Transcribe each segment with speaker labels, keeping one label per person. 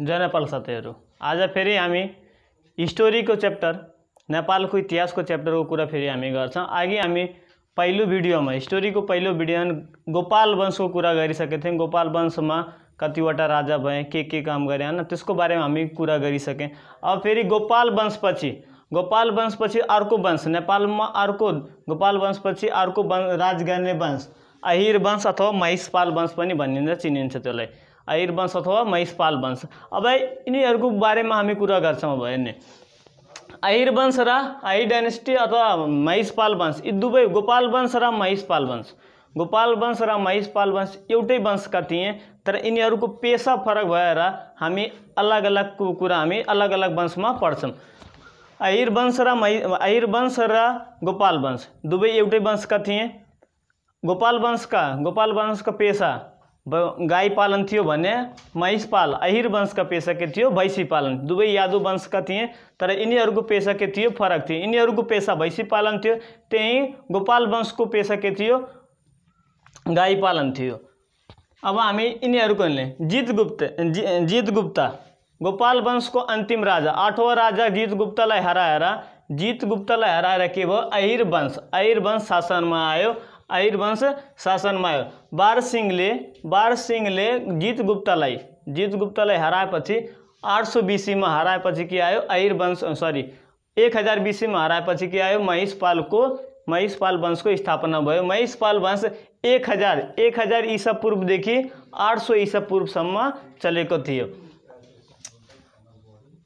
Speaker 1: नेपाल साथी आज हमी फेरि हामी को च्याप्टर को इतिहासको च्याप्टरको कुरा फेरि हमी गर्छौँ पैलो भिडियो में हिस्टोरी को पहिलो भिडियोमा गोपाल को कुरा सके थे गोपाल में कतिवटा राजा भे के के काम तेस को बारे में हम कुरा सकें अब फिर गोपाल पीछे गोपाल वंश पीछे अर्क वंश नेपालमा अर्क गोपाल वंशपछि अर्को वंश राज वंश अहिर वंश अथवा महिषपाल वंश भी भाई चिंता अहिर वंश अथवा महिषपाल वंश अब यिनीहरूको बारेमा हामी कुरा गर्छौँ भयो भने अहिर वंश र अहिर डाइनेस्टी अथवा महिषपाल वंश ये दुबई गोपाल वंश र महिषपाल वंश गोपाल वंश र महिषपाल वंश एउटै का थिए तर को पेशा फरक भएर हमी अलग अलग कुरा हमी अलग अलग में पढ्छौँ अहिर वंश र महि अहिर वंश र गोपाल वंश दुवै एउटै का थिए गोपाल का गोपाल का पेशा गाई पालन थियो भने महिषपाल अहिर पेशा के थियो भैंसी पालन दुबई यादव वंश का थे तर पेशा के थियो फरक इन को पेशा भैंसी पालन थियो त्यही गोपाल वंश को पेशा के थियो गाई पालन थियो अब हामी यिनीहरूको गुप्त जीत गुप्ता गोपाल वंश को अंतिम राजा आठवा राजा जितगुप्तलाई हराएर गुप्ता हराएर के भयो अहिर वंश अहिर वंश में आयो आयुर्वंश आयो बार सिंह ले बार सिंह ने जीत गुप्ता जीत गुप्ता हराए पी आठ सौ में हराए पी के आयो आयुर्वंश सरी एक हजार हराए पी के आयो महिषपालको महिषपाल को स्थापना भो महिषपाल वंश एक हजार एक हजार ईसा देखि आठ सौ ईसा पूर्वसम चले थी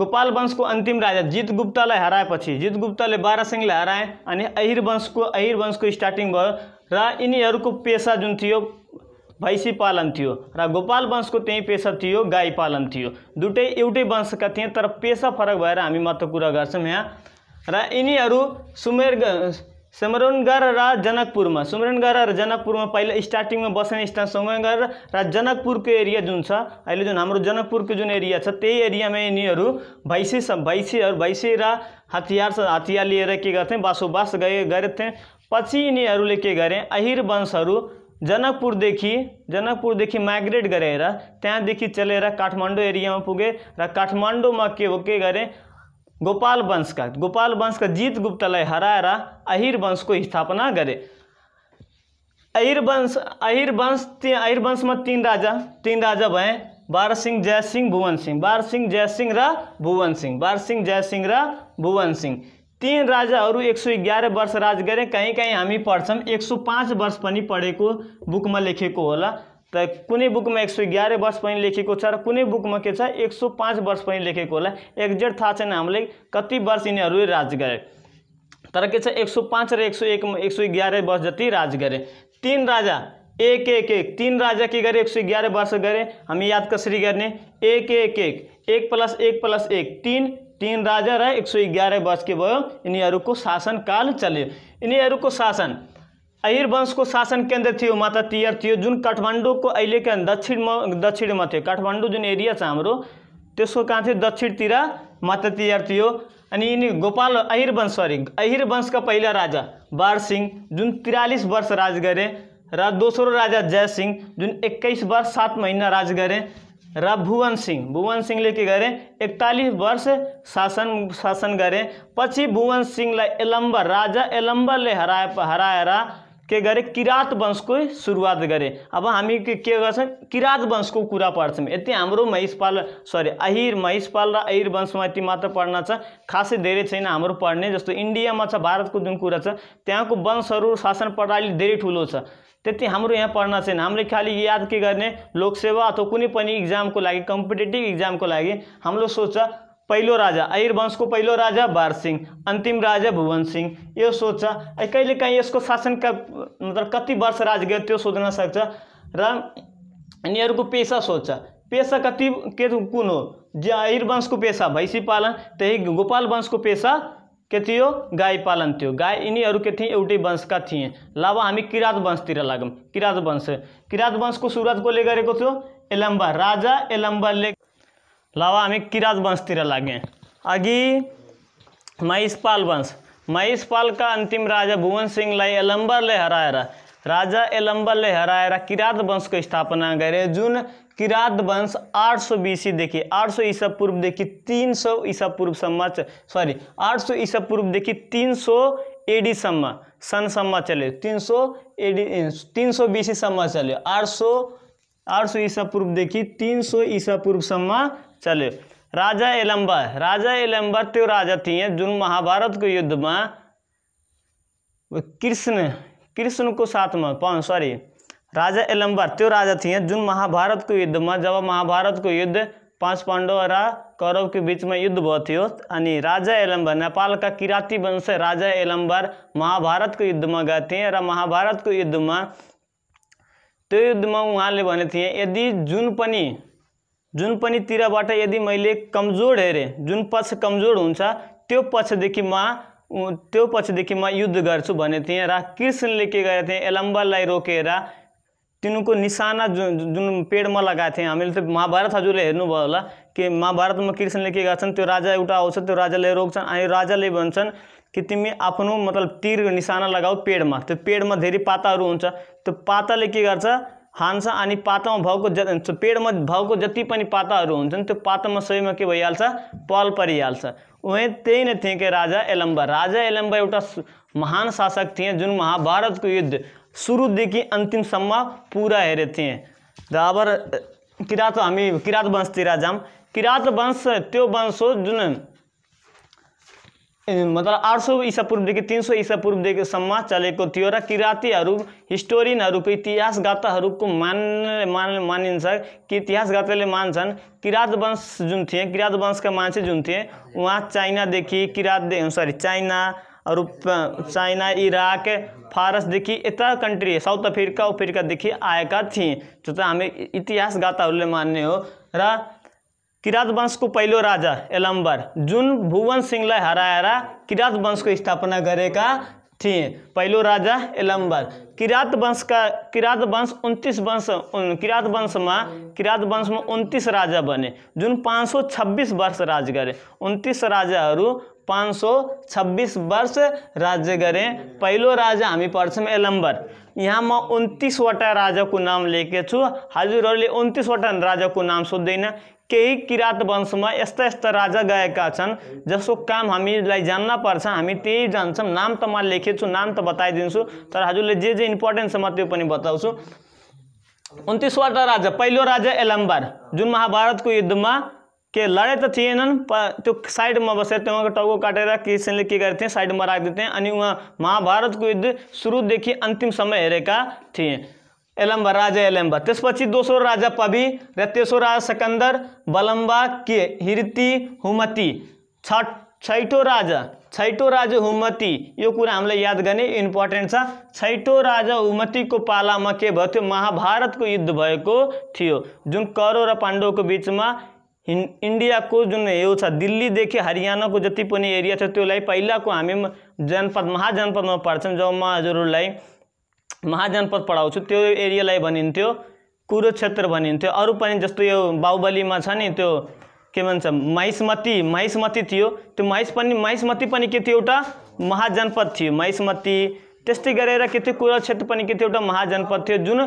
Speaker 1: गोपाल को अंतिम राजा जित पी जीत जित ने बारह सिंह हराए अहिर वंश को अहिर को स्टार्टिंग भयो रिहर को पेशा जो थी भैंसी पालन थी रोपाल गोपाल को त्यही पेसा थियो गाई पालन दुटे एवटे वंश का थे तर पेशा फरक भएर हम मत कुरा गर्छौँ सुमरनगढ़ र जनकपुर में सुमरनगढ़ र जनकपुर में पैला स्टार्टिंग में बसने स्थान सुमरनगढ़ र के एरिया जो अभी जो हम जनकपुर के जो एरिया छ त्यही एरियामा यिनीहरू भैंसी भैंसी भैंसी र हतियार हथियार लिएर के गर्थेँ बासोबास गए गए थे પછી यिनीहरू के गरेँ अहिर देखि जनकपुर देखि माइग्रेट गरेर चले चलेर एरिया में पुगे र में के गोपाल के का गोपाल वंश गोपाल जीत जित गुप्तलाई हराएर अहिर को स्थापना करे अहिर वंश अहिर वंश अहिर में तीन राजा तीन राजा भें बार सिंह जयसिंह भुवन सिंह बार सिंह जयसिंह र भुवन सिंह बार सिंह जयसिंह र भुवन सिंह तीन राजा एक सौ ग्यारह वर्ष राज करें कहीं कहीं हमी पढ्छौँ एक सौ पांच वर्ष पढ़े बुक में लेखे हो कुछ बुक में एक सौ ग्यारह वर्ष पनि लेखे छ र कुनै के एक सौ पांच वर्ष पनि लेखे होला एक्जेक्ट थाहा कति वर्ष इन राज गरे तर के एक सौ पांच र एक सौ एक एक सौ ग्यारह वर्ष जति राज करें तीन राजा एक एक एक तीन राजा के करें एक सौ ग्यारह वर्ष करें हम याद कसरी करने एक एक एक एक प्लस एक प्लस एक तीन तीन राजा रहे एक सौ ग्यारह वर्ष के भो इन को शासन काल चलो इन को शासन अहिर वंश को शासन केन्द्र थी माता तियर थी जो काठमंडू को अलग के दक्षिण दक्षिण में थे काठमंडू जो एरिया छ हाम्रो त्यसको कहाँ दक्षिण तीर माता तियर थी अभी इन गोपाल अहिर वंश सरी अहिर का पहला राजा बार सिंह जो तिरालीस वर्ष राज करें रा राजा जय सिंह जो इक्कीस वर्ष सात महीना राज करें रब भुवन सिंह भुवन सिंह लेके गए इकतालीस वर्ष शासन शासन करे पची भुवन सिंह ला एलम्बर राजा एलम्बर ले हरा हरायरा के गरे किरात वंश को शुरुआत करे अब हमी के किरात वंश को वंशको कुरा ये यति हाम्रो महिषपाल सॉरी अहिर महिषपाल रहीर वंश में ये मात्र पढ़ना खास धेरे छेन हम पढ़ने जस्तु इंडिया में भारत को जो कुरा वंश त्यहाँको शासन प्रणाली धेरे ठूल छ त्यति हाम्रो यहाँ पढ्न छैन हामीले खालि याद के गर्ने लोकसेवा अथवा तो कुनै पनि इक्जामको लागि कम्पिटेटिभ इक्जामको लागि हाम्रो सोच पहिलो राजा अहिर को पहिलो राजा बार सिंह अन्तिम राजा भुवन सिंह यो सोध्छ कहिलेकाहीँ यसको शासनका मतलब कति वर्ष राज गयो त्यो सोध्न सक्छ र यिनीहरूको पेसा सोध्छ पेसा कति के कुन हो जे अहिर को पेसा भैँसी पालन त्यही गोपाल वंशको पेसा के थी गाय पालन थी गाय इन्हीं के थी एवटे वंश का थी लावा हमी किरात वंश तीर लग किरात वंश किरात वंश को सूरत को लेकर गरेको एलम्बा राजा एलम्बा ले लावा हमें किरात वंश तीर लागे अगि महिषपाल वंश महिषपाल का अंतिम राजा भुवन सिंह सिंहलाई एलम्बरले हराएर राजा एलम्बरले हराएर किरात वंश को स्थापना करे जुन किरात वंश 800 सौ बीसी देखिए आठ सौ ईसा पूर्व देखिए 300 सौ ईसा पूर्व सम्मा सॉरी 800 सौ ईसा पूर्व देखिए 300 सौ एडी सम्मा सन सम्मा चले 300 सौ एडी तीन सौ बीसी सम्मा चले 800 सौ आठ सौ ईसा पूर्व देखिए 300 सौ ईसा पूर्व सम्मा चले राजा एलम्बा राजा एलम्बा तो राजा थी जो महाभारत के युद्ध में कृष्ण कृष्ण को साथ में सॉरी एलम्बर त्यो राजा थे जो महाभारत को युद्ध में जब महाभारत को युद्ध पांच पांडव और कौरव के बीच में युद्ध भो अजा अनि राजा एलम्बर नेपाल का किराती वंश राजा एलम्बर महाभारत को युद्ध में गए थे महाभारत को युद्ध में तो युद्ध में वहाँ थे यदि जुन जुन पनि यदि मैं कमजोर हेरे जो पक्ष कमजोर हो त्यो म त्यो पक्षदेखि म युद्ध गर्छु भनेको थिएँ र कृष्णले के गरेको थिएँ एलम्बरलाई रोकेर तीनों को निशाना जो जो पेड़ में लगाए थे हमें तो महाभारत हजुरले भाला कि महाभारत में कृष्ण ने के राजा एउटा राजा त्यो राजाले राजा अनि राजाले कि तिमी आपको मतलब तीर निशाना लगाओ तो पेड़ में धेरी धेरै पाताहरू तो पता ने के हान्स अनि पातमा भएको ज पेडमा भएको जी पनि पाताहरू हुन्छन् में सभी में के भैया पल पड़ वहीं त्यही न थे कि राजा एलम्बा राजा एलम्बा एटा महान शासक थे जो महाभारत को युद्ध सुरुदेखि अंतिम समय पूरा थिएँ थे अब किराँत किरात वंश वंशतिर जाऊँ किरात वंश तो वंश हो जो मतलब आठ सौ ईसा पूर्व देखिए तीन सौ ईसा पूर्व देखिए सम्मा चले थी किराती हिस्टोरियन के इतिहास गाता को मान मान मान कि इतिहासगाताले मान्छन् किरात वंश जो थे किरात वंशका मान्छे जुन थिए उहाँ चाइनादेखि किरातदेखि सरी चाइना और हाँ, चाइना इराक फारसदेखि यता कन्ट्री साउथ अफ्रीका अफ्रीका देखि आया थी जो तो हमें इतिहास गाता मान्ने हो रहा किरात वंश को पहलो राजा एलम्बर जुन भुवन सिंह ला हरायरा किरात वंश को स्थापना करे का थी पहलो राजा एलम्बर किरात वंश का किरात वंश उनतीस वंश किरात वंश में किरात वंश में उनतीस राजा बने जुन 526 वर्ष राज करे उनतीस सौ छब्बीस वर्ष राज्य करे पहलो राजा हमी पढ़ एलम्बर यहाँ म राजा को नाम लेके हजार उन्तीसवटा राजा को नाम सोध्दैन कई किरात में यस्ता यस्ता राजा गएका जिसको काम हमी जानना पर्छ हमी ते जान्छौँ नाम तो मैं लेखे नाम त बताइदिन्छु तर हजुरले जे जे इम्पोर्टेन्ट है म उन्तीसवटा राजा बताउँछु राजा पहिलो राजा महाभारत को युद्ध में के लडे तो थिएनन् त्यो साइडमा बसेर त्यो उहाँको टाउको काटेर साइड के राख देते राखिदिन्थेँ अनि महाभारत को युद्ध सुरूदी अंतिम समय हेरे थे एलम्बा राजा एलम्बा पच्चीस दोसरो राजा पवि र तेसरो राजा सकन्दर बलम्बा के हिर्ती हुमती छठ छैटौँ राजा छैटौँ राजा हुमती यो कुरा हामीलाई याद गर्ने इम्पोर्टेन्ट छ छैटौँ राजा हुमतीको पालामा के भयो थियो महाभारतको युद्ध भएको थियो जुन करो र पाण्डवको बिचमा हिन् इन्डियाको जुन यो छ दिल्लीदेखि हरियाणाको जति पनि एरिया छ त्यसलाई पहिलाको हामी जनपद महाजनपदमा पर्छन् जब महाजहरूलाई महाजनपद पढाउँछु त्यो एरियालाई भनिन्थ्यो कुरो क्षेत्र भनिन्थ्यो अरू पनि जस्तो यो बाहुबलीमा छ नि त्यो के भन्छ महिष्मती महिष्मती थियो त्यो महिष पनि महिष्मती पनि के थियो एउटा महाजनपद थियो महिष्मती त्यस्तै गरेर के थियो कुरो क्षेत्र पनि के थियो एउटा महाजनपद थियो जुन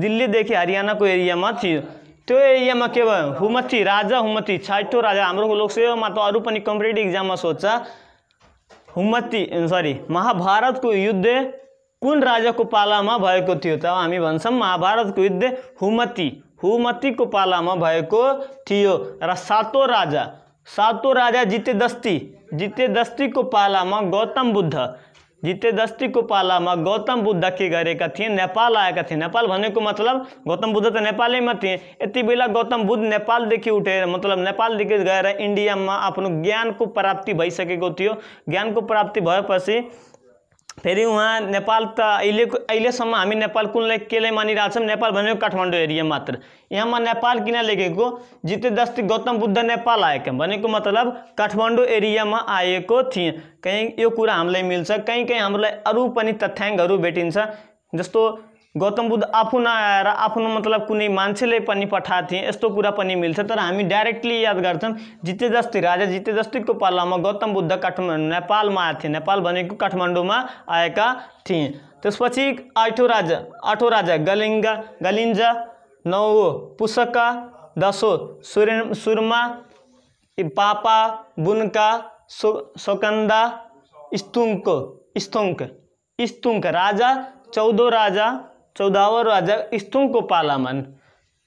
Speaker 1: दिल्लीदेखि हरियाणाको एरियामा थियो त्यो एरियामा के भयो हुमती राजा हुमती छैठौँ राजा हाम्रो लोकसेवामा त अरू पनि कम्पिटेटिभ इक्जाममा सोध्छ हुमती सरी महाभारतको युद्ध कुन राजा को में भएको थी तो हमी भारत को युद्ध हुमती हुमती को पाला में थियो र सातौँ राजा सातो राजा जितेदस्ती पाला में गौतम बुद्ध पाला में गौतम बुद्ध के गरेका थे नेपाल आया थे नेपाल भनेको मतलब गौतम बुद्ध नेपाल में थे ये बेला गौतम बुद्ध देखि उठे मतलब नेपाल गए इंडिया में आपको ज्ञान को प्राप्ति भैस ज्ञान को प्राप्ति भएपछि फिर वहाँ नेपाल त अहिले अहिलेसम्म हामी नेपाल कुनलाई केलाई नेपाल भनेको काठमाडौँ एरिया मात्र यहाँ यहाँमा नेपाल किन जितने जितेदस्ती गौतम बुद्ध नेपाल आएका को मतलब काठमाडौँ एरियामा आएको थिएँ कहीँ यो कुरा हामीलाई मिल्छ कहीँ कहीं हामीलाई अरू पनि तथ्याङ्कहरू भेटिन्छ जस्तो गौतम बुद्ध न आएर आफ्नो मतलब कुछ मान्छेले पठा थे यो यस्तो कुरा तर हमी डाइरेक्टली याद कर जिते जस्ती राजा जिते पाला में गौतम बुद्ध काठमाडौँ नेपालमा आएको थिए नेपाल में आया थे थिए त्यसपछि आठौँ राजा आठौँ राजा गलिंग गलिंज नौ पुसका दसो सूर्य सुरमा पापा बुनका सो सोकन्दा स्तुङ्क स्तुङ्क राजा चौदह राजा चौदावा राजा स्तुंग को पालामन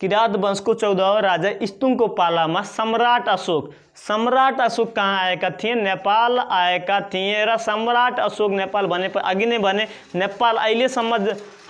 Speaker 1: किरात वंश को चौदह राजा स्तुंग को पालामा सम्राट अशोक सम्राट अशोक कहाँ आया थे नेपाल आए थे सम्राट अशोक नेपाल बने पर अगे नहीं बने नेपाल अहिले सम्म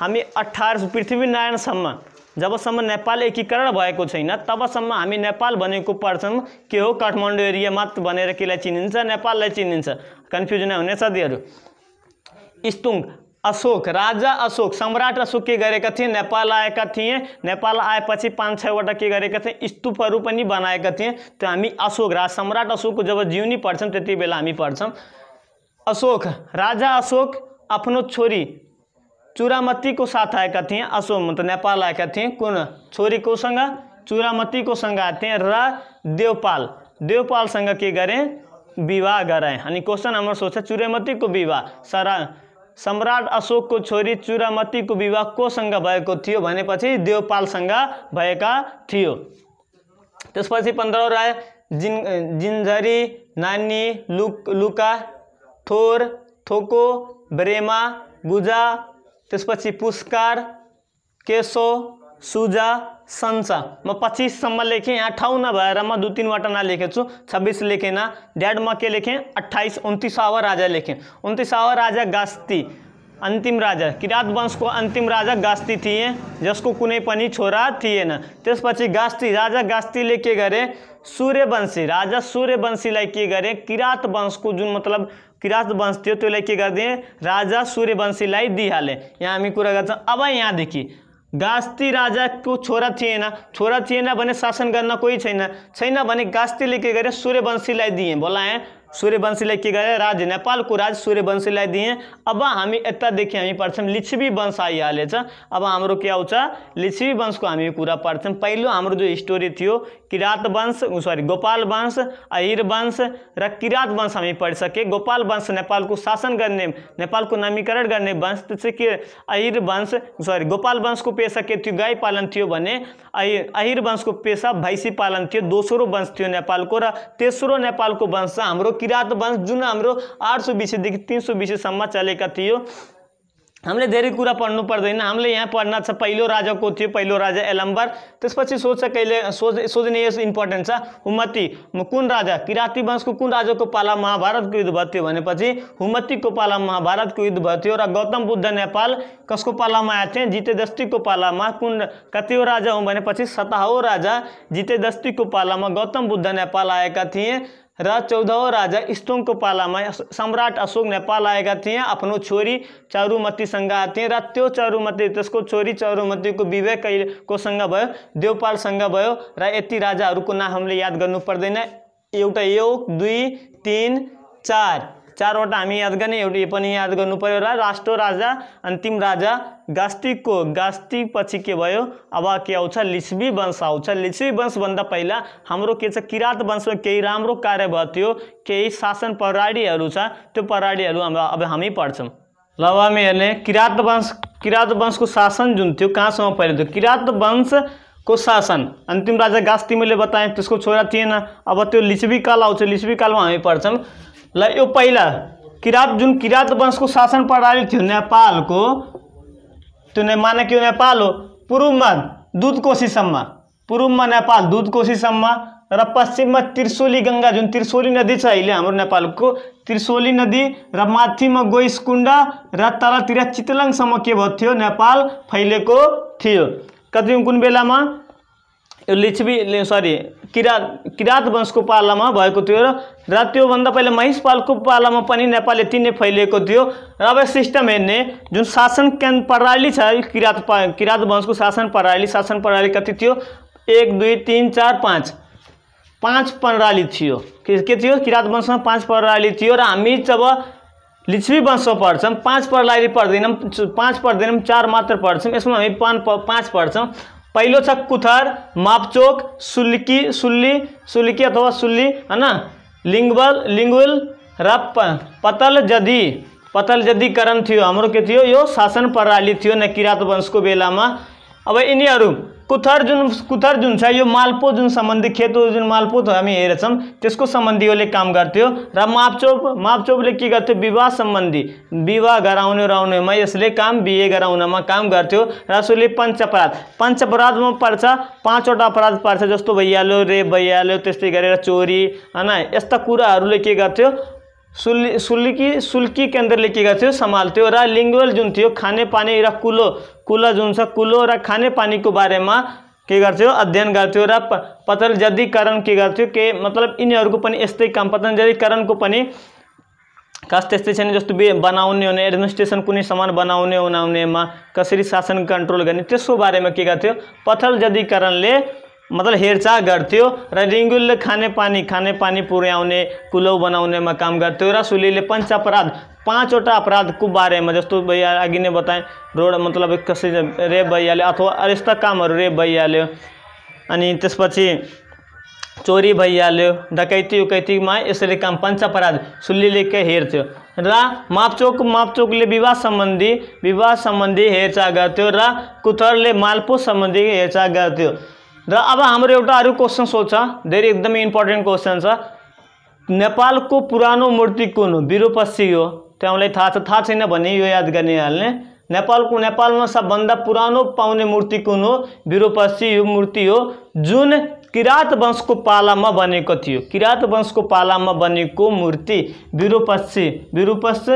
Speaker 1: हामी अठार पृथ्वीनारायणसम्म जबसम्म नेपाल एकीकरण भएको छैन तबसम्म हामी नेपाल पढ़् पर्छौँ के हो काठमाडौँ एरिया मात्र भनेर केलाई चिनिन्छ नेपाललाई चिनिन्छ कन्फ्युजन हुने साथी स्तुङ अशोक राजा अशोक सम्राट अशोक के गरे कथे नेपाल आएका थिए नेपाल पी पाँच छवटा के गरेका थे स्तूप पनि बनाएका थिए त्यो अशोक राज सम्राट अशोक को जब जीवनी पढ़् ते तो बेला हमी पढ़् अशोक राजा अशोक अपनो छोरी चूरामती को साथ आया थे अशोक मतलब नेपाल आएका थिए कुन छोरीकोसँग चुरामतीकोसँग आएको थिएँ र देवपाल संग के करें विवाह गराएँ क्वेश्चन हमारे हाम्रो चूरामती को विवाह सरा सम्राट अशोक को छोरी चूरामती को विवाह कोसँग देवपालसंग थियो भनेपछि राय जिन जिंजरी नानी लुक लुका थोर थोको ब्रेमा गुजा ते त्यसपछि पुस्कार केशो सुजा संसा म लेखे पच्चीससम्म लेखेँ अठाउन्न भएर म ना लेखे छब्बीस लेखे लेखेन ड्याडमा के लेखे अट्ठाइस उन्तिसवा राजा लेखे उन्तिसवा राजा गास्ती अंतिम राजा किरात वंश को अंतिम राजा गास्ती थे जिसको कुने पनि छोरा थिएन पच्चीस गास्ती राजा ले के करें सूर्यवंशी राजा सूर्यवंशी के किरात वंश को जो मतलब किरात वंश थे तो के दिए राजा सूर्यवंशी दिइहाले यहाँ हमी कुरा अब यहाँ देखिए गास्ती राजा को छोरा थे छोरा थे भने शासन करना कोई छेन छेन भने गास्तीले के सूर्यवंशी दिए दिएँ बोलाएँ सूर्यवंशी लिखे गए राज्य नेपाल को राज्य सूर्यवंशी लाई दिए अब हम इतना देखिए हम पढ़्छौँ लिच्छवी वंश हाल अब हम क्या हो लिच्छवी वंश को हम कुरा पढ़्छौँ पैलो हम जो स्टोरी थी किरात वंश सॉरी गोपाल वंश अहिर वंश र किरात वंश पढ़ सके गोपाल वंश को शासन नेपाल को नामीकरण करने वंश त्यो कि अहिर वंश सॉरी गोपाल वंश को पेशा के थी गाय पालन थी अहिर वंश को पेशा भैंसी पालन थी दोसरो वंश थी तेसरो वंश हम किरात वंश जो हम आठ सौ बीस देखि तीन सौ बिससम्म चले थी हमें धेरे कुरा पढ़् पर्दैन हमें यहाँ पढ़ना पैलो राजा को थी पैलो राजा एलम्बर त्यसपछि सोच कहीं सोच सोचने ये इंपोर्टेंट हुमती कुन राजा वंश को कुन को पाला महाभारत को युद्ध भो थियो हुमती को पाला को युद्ध भो र गौतम बुद्ध नेपाल कस को पाला कसको पालामा आएको को पाला में कुन कति राजा हो भनेपछि सताहो राजा पाला में गौतम बुद्ध नेपाल आया थे राज चौदह राजा स्तुंग को पाला में सम्राट अशोक नेपाल आएगा थे अपनों छोरी चारुमती संग आते र त्यो चारुमती त्यसको छोरी को विवेक को संग भयो देवपाल संग भो र राजा को नाम हमें याद कर पर्दैन एउटा दुई तीन चार चार वा हमी याद करने याद कर राष्ट्र राजा अंतिम राजा को गास्टिक पच्छी के भो अब के आिस्वी वंश आँच लिस्वी वंश भाग पैला हम किरात वंश में कई राम कार्य भो कई शासन पराडीहरू तो त्यो हम अब हम पढ़् ल अब वंश किरात वंश को शासन जो थी कहाँसम फैलिएको थियो किराँत वंश कुशासन अंतिम राजा गास्ती मिले बताएं तो इसको छोड़ा थे ना अब तो लिचवी काल आ लिचवी काल में हमें पढ़् लो पैला किरात जो किरात वंश को शासन प्रणाली थी नेपाल को तो ने माने कि नेपाल हो पूर्व में दूध कोशी पूर्व में नेपाल दूध कोशी सम्मा र में त्रिशोली गंगा जो त्रिशोली नदी छ अलग हम को त्रिशोली नदी र माथिमा गोइसकुण्डा र तीर चितलंगसम के भो नेपाल फैले थी बेला में लिच्छवी सरी किरात किरात वंशको पालामा भएको थियो र त्योभन्दा पहिला महिषपालको पालामा पनि नेपालले तिनै फैलिएको थियो र अब सिस्टम हेर्ने जो शासन प्रणाली छ किरात वंश को शासन प्रणाली शासन प्रणाली कति थियो एक दुई तीन चार पाँच पाँच प्रणाली थियो के थियो किरात वंशमा पाँच प्रणाली थियो र हामी जब लिच्छवी वंश पढ़् पांच पढ़ला पढ्दैनौँ पांच पढ्दैनौँ चार मात्र पढ़् इसमें हम पांच पाँच पढ्छौँ पहिलो कुथर मापचोक सुल्की सुल्ली सुल्की अथवा सुल्ली है ना लिंगबल लिंगुल पतल जदी पतल जदीकरण थियो हमारे के थियो यो शासन प्रणाली थियो न किरात बेला बेलामा अब यिनीहरू कुथर जो कुथर जो छ मालपो जो संबंधी खेत हो जुन मालपो हामी हेरेछौँ त्यसको सम्बन्धी यसले काम करते र मापचोप ने के करते विवाह संबंधी विवाह रहने में इसलिए काम कराने में काम करते र यसले पंचअपराध अपराध में पर्च पांचवटा अपराध पर्च जस्तो भैया रेप भैया त्यस्तै गरेर चोरी है यस्ता कुराहरूले के सुल्की सुल्की के अंदर लेके गए थे संभालते रहा लिंगुअल जो थी खाने पानी रहा कुलो कुला जो कुलो रहा खाने पानी को बारे में के गर्थ्यो अध्ययन गर्थ्यो र पतञ्जलीकरण के गर्थ्यो के मतलब यिनीहरूको पनि यस्तै काम पतञ्जलीकरणको पनि खास त्यस्तै छैन जस्तो बे बनाउने हुने एडमिनिस्ट्रेसन कुनै सामान बनाउने उनाउनेमा कसरी शासन कन्ट्रोल गर्ने त्यसको बारेमा के गर्थ्यो पथलजदीकरणले मतलब हेरचाह खाने पानी खाने पानी खानेपानी पुर्याउने कुलौ में काम गर्थ्यो र सुलीले पंच अपराध को बारे में जस्तु भैया अगि ने बताए रोड मतलब कस रेप भैया अथवा यस्ता काम रेप भैया अस पच्छी चोरी भैया डकैती में यसरी काम पंच अपराध सुलीले के हेर्थ्यो र मापचोक विवाह संबंधी विवाह संबंधी हेरचाह गर्थ्यो र कुथरले मालपो हेरचा हेरचाह गर्थ्यो र अब हाम्रो एउटा अरू क्वेसन सोध्छ धेरै एकदमै इम्पोर्टेन्ट क्वेसन छ नेपालको पुरानो मूर्ति कुन हो विरूपक्षी हो त्यहाँलाई थाहा छ थाहा छैन भने यो याद गरिहाल्ने नेपालको नेपालमा सबभन्दा पुरानो पाउने मूर्ति कुन हो विरूपक्षी यो मूर्ति हो जुन किरात वंशको पालामा बनेको थियो किरात वंशको पालामा बनेको मूर्ति विरूपक्षी विरूपक्ष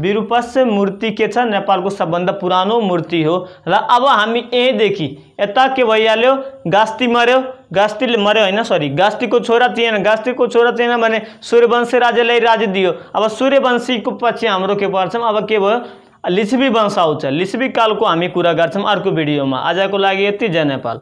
Speaker 1: विरूपस्य मूर्ति के को सब भाग पुरानो मूर्ति हो रहा अब हम यहीं देखी ये भैया गास्ती मर्यो गास्ती मऱ्यो है सरी को छोरा गास्ती को छोरा थे सूर्यवंशी राजालाई राज दियो अब सूर्यवंशी को हाम्रो हम पर्छौँ अब के लिच्छवी लिस्बी वंश लिच्छवी काल को हमी कुरा भिडियो में आज को लगी ये जय नेपाल